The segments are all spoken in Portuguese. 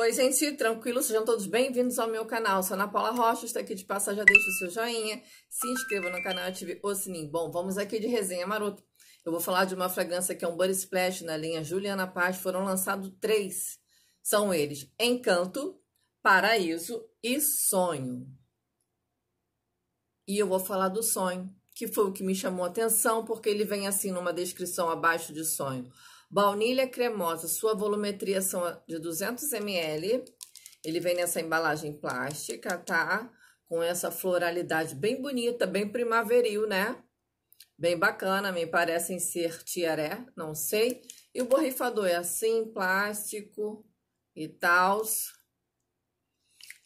Oi, gente, tranquilo? Sejam todos bem-vindos ao meu canal. Sou Ana Paula Rocha, estou aqui de passagem, já deixa o seu joinha, se inscreva no canal e ative o sininho. Bom, vamos aqui de resenha maroto. Eu vou falar de uma fragrância que é um Body Splash na linha Juliana Paz. Foram lançados três. São eles Encanto, Paraíso e Sonho. E eu vou falar do sonho, que foi o que me chamou a atenção, porque ele vem assim numa descrição abaixo de sonho. Baunilha cremosa, sua volumetria são de 200 ml. Ele vem nessa embalagem plástica, tá? Com essa floralidade bem bonita, bem primaveril, né? Bem bacana, me parecem ser tiaré, não sei. E o borrifador é assim, plástico e tal.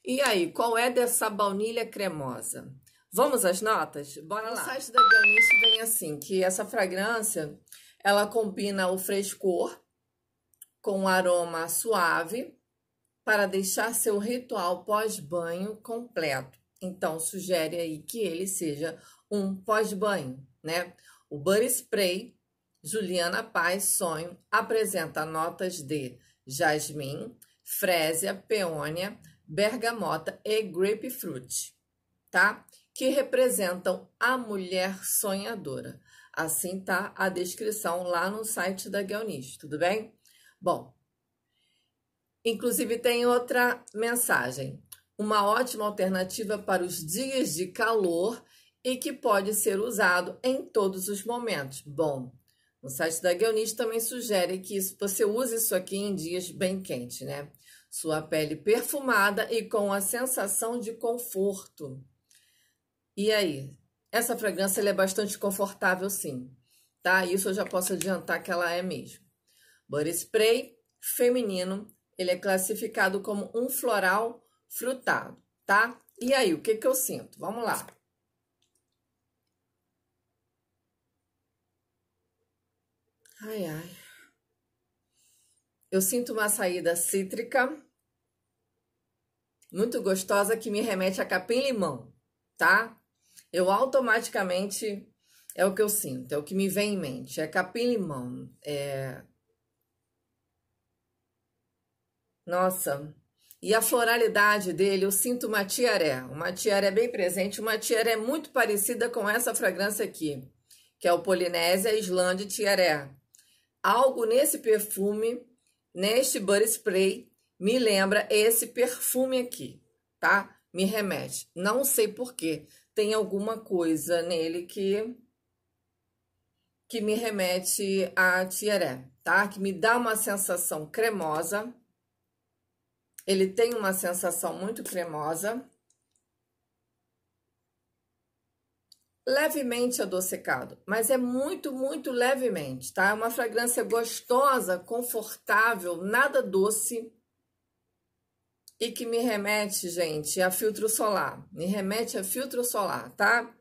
E aí, qual é dessa baunilha cremosa? Vamos às notas? Bora lá. O site da Garnish vem assim, que essa fragrância ela combina o frescor com um aroma suave para deixar seu ritual pós-banho completo. Então, sugere aí que ele seja um pós-banho, né? O Body Spray Juliana Paz Sonho apresenta notas de jasmim, frésia, peônia, bergamota e grapefruit, tá? Que representam a mulher sonhadora. Assim tá a descrição lá no site da Guionis, tudo bem? Bom, inclusive tem outra mensagem. Uma ótima alternativa para os dias de calor e que pode ser usado em todos os momentos. Bom, o site da Guionis também sugere que isso, você use isso aqui em dias bem quentes, né? Sua pele perfumada e com a sensação de conforto. E aí, essa fragrância é bastante confortável, sim, tá? Isso eu já posso adiantar que ela é mesmo. Body spray feminino, ele é classificado como um floral frutado, tá? E aí, o que que eu sinto? Vamos lá. Ai, ai. Eu sinto uma saída cítrica, muito gostosa, que me remete a capim-limão, tá? eu automaticamente é o que eu sinto, é o que me vem em mente. É capim-limão. É... Nossa. E a floralidade dele, eu sinto uma tiaré. Uma tiaré bem presente, uma tiaré muito parecida com essa fragrância aqui, que é o Polinésia Islândia Tiaré. Algo nesse perfume, neste body spray, me lembra esse perfume aqui, tá? Me remete. Não sei porquê tem alguma coisa nele que que me remete a tiaré, tá? Que me dá uma sensação cremosa. Ele tem uma sensação muito cremosa. Levemente adocicado, mas é muito, muito levemente, tá? É uma fragrância gostosa, confortável, nada doce e que me remete, gente, a filtro solar. Me remete a filtro solar, tá?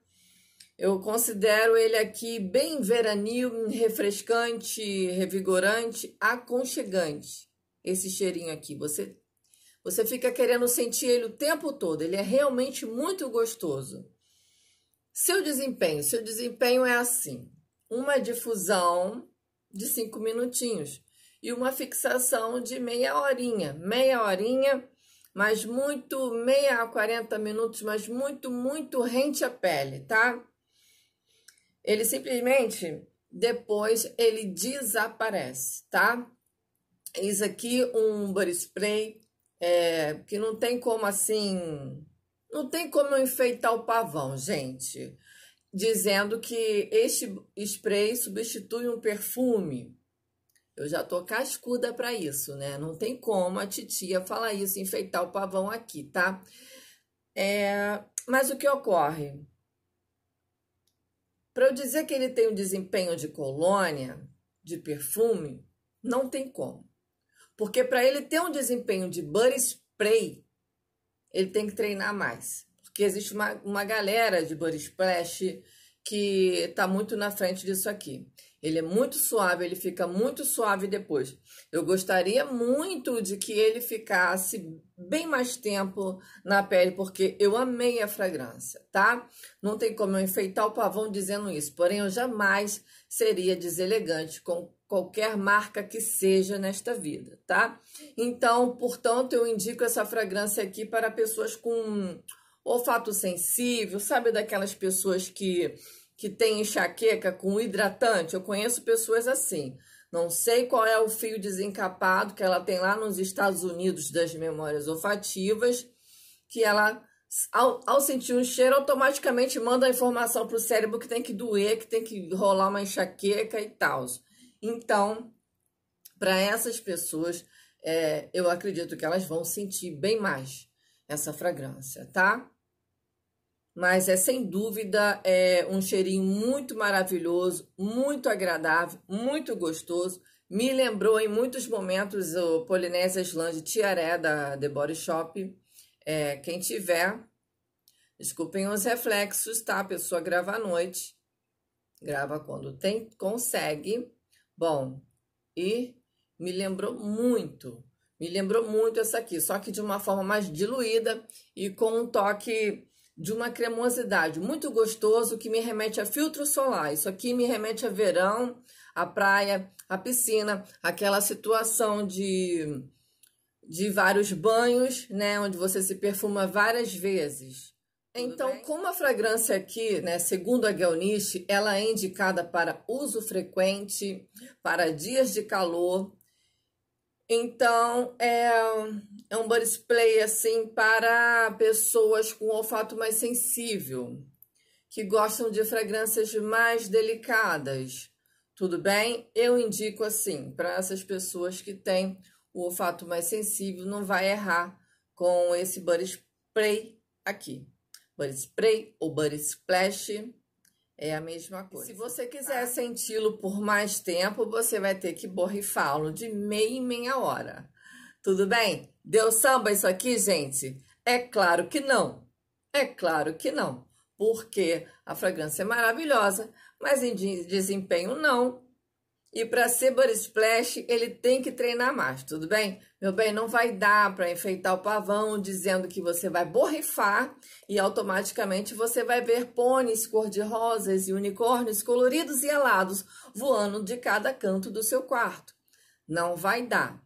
Eu considero ele aqui bem veranil, refrescante, revigorante, aconchegante. Esse cheirinho aqui, você você fica querendo sentir ele o tempo todo. Ele é realmente muito gostoso. Seu desempenho, seu desempenho é assim: uma difusão de cinco minutinhos e uma fixação de meia horinha. Meia horinha mas muito meia a 40 minutos, mas muito, muito rente à pele, tá? Ele simplesmente depois ele desaparece, tá? Isso aqui um body spray é, que não tem como assim, não tem como enfeitar o pavão, gente, dizendo que este spray substitui um perfume. Eu já tô cascuda para isso, né? Não tem como a titia falar isso, enfeitar o pavão aqui, tá? É... Mas o que ocorre? Para eu dizer que ele tem um desempenho de colônia, de perfume, não tem como. Porque para ele ter um desempenho de body spray, ele tem que treinar mais. Porque existe uma, uma galera de body splash que está muito na frente disso aqui. Ele é muito suave, ele fica muito suave depois. Eu gostaria muito de que ele ficasse bem mais tempo na pele, porque eu amei a fragrância, tá? Não tem como eu enfeitar o pavão dizendo isso, porém eu jamais seria deselegante com qualquer marca que seja nesta vida, tá? Então, portanto, eu indico essa fragrância aqui para pessoas com olfato sensível, sabe daquelas pessoas que que tem enxaqueca com hidratante. Eu conheço pessoas assim. Não sei qual é o fio desencapado que ela tem lá nos Estados Unidos das memórias olfativas, que ela, ao, ao sentir um cheiro, automaticamente manda a informação para o cérebro que tem que doer, que tem que rolar uma enxaqueca e tal. Então, para essas pessoas, é, eu acredito que elas vão sentir bem mais essa fragrância, tá? mas é sem dúvida é um cheirinho muito maravilhoso, muito agradável, muito gostoso. Me lembrou em muitos momentos o Polinésia Islândia Tiaré da The Body Shop. É, quem tiver, desculpem os reflexos, tá? A pessoa grava à noite, grava quando tem, consegue. Bom, e me lembrou muito, me lembrou muito essa aqui, só que de uma forma mais diluída e com um toque de uma cremosidade muito gostoso que me remete a filtro solar. Isso aqui me remete a verão, a praia, a piscina, aquela situação de de vários banhos, né, onde você se perfuma várias vezes. Então, como a fragrância aqui, né, segundo a Gelnish, ela é indicada para uso frequente, para dias de calor, então, é, é um body spray assim, para pessoas com olfato mais sensível, que gostam de fragrâncias mais delicadas, tudo bem? Eu indico, assim, para essas pessoas que têm o olfato mais sensível, não vai errar com esse body spray aqui. body Spray ou body Splash, é a mesma coisa. Se você quiser tá? senti-lo por mais tempo, você vai ter que borrifá-lo de meia em meia hora. Tudo bem? Deu samba isso aqui, gente? É claro que não. É claro que não. Porque a fragrância é maravilhosa, mas em desempenho não. E para ser body splash, ele tem que treinar mais, tudo bem? Meu bem, não vai dar para enfeitar o pavão dizendo que você vai borrifar e automaticamente você vai ver pôneis cor-de-rosas e unicórnios coloridos e alados voando de cada canto do seu quarto. Não vai dar.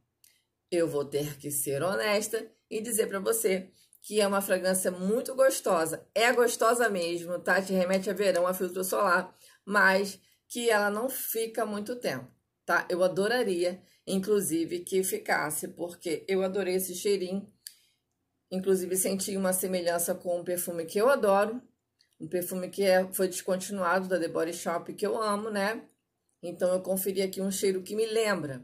Eu vou ter que ser honesta e dizer para você que é uma fragrância muito gostosa. É gostosa mesmo, tá? Te remete a verão, a filtro solar, mas que ela não fica muito tempo, tá? Eu adoraria, inclusive, que ficasse, porque eu adorei esse cheirinho. Inclusive, senti uma semelhança com um perfume que eu adoro, um perfume que é, foi descontinuado da The Body Shop, que eu amo, né? Então, eu conferi aqui um cheiro que me lembra,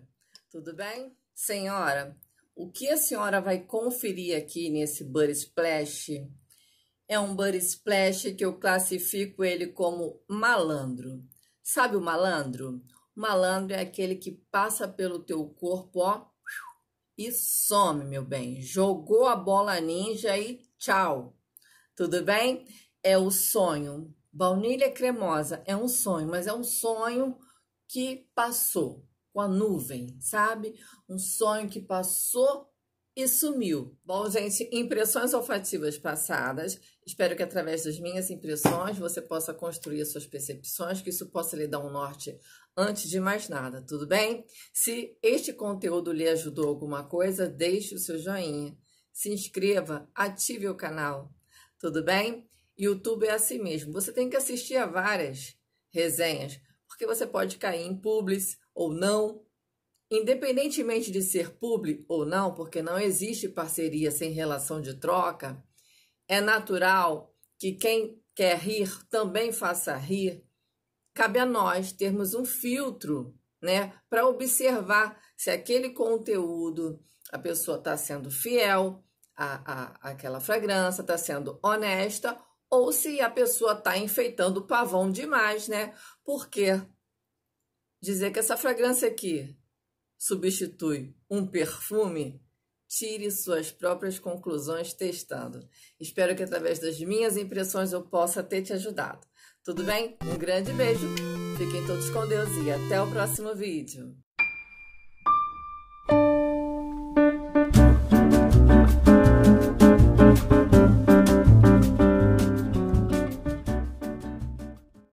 tudo bem? Senhora, o que a senhora vai conferir aqui nesse Buddy Splash é um Buddy Splash que eu classifico ele como malandro. Sabe o malandro? O malandro é aquele que passa pelo teu corpo, ó, e some, meu bem. Jogou a bola ninja e tchau. Tudo bem? É o sonho. Baunilha cremosa é um sonho, mas é um sonho que passou com a nuvem, sabe? Um sonho que passou e sumiu. Bom, gente, impressões olfativas passadas. Espero que através das minhas impressões você possa construir suas percepções, que isso possa lhe dar um norte antes de mais nada, tudo bem? Se este conteúdo lhe ajudou alguma coisa, deixe o seu joinha, se inscreva, ative o canal, tudo bem? YouTube é assim mesmo. Você tem que assistir a várias resenhas, porque você pode cair em publis ou não, Independentemente de ser público ou não, porque não existe parceria sem relação de troca, é natural que quem quer rir também faça rir. Cabe a nós termos um filtro, né, para observar se aquele conteúdo a pessoa está sendo fiel à, à, àquela fragrância, está sendo honesta ou se a pessoa está enfeitando o pavão demais, né? Porque dizer que essa fragrância aqui substitui um perfume, tire suas próprias conclusões testando. Espero que através das minhas impressões eu possa ter te ajudado. Tudo bem? Um grande beijo, fiquem todos com Deus e até o próximo vídeo.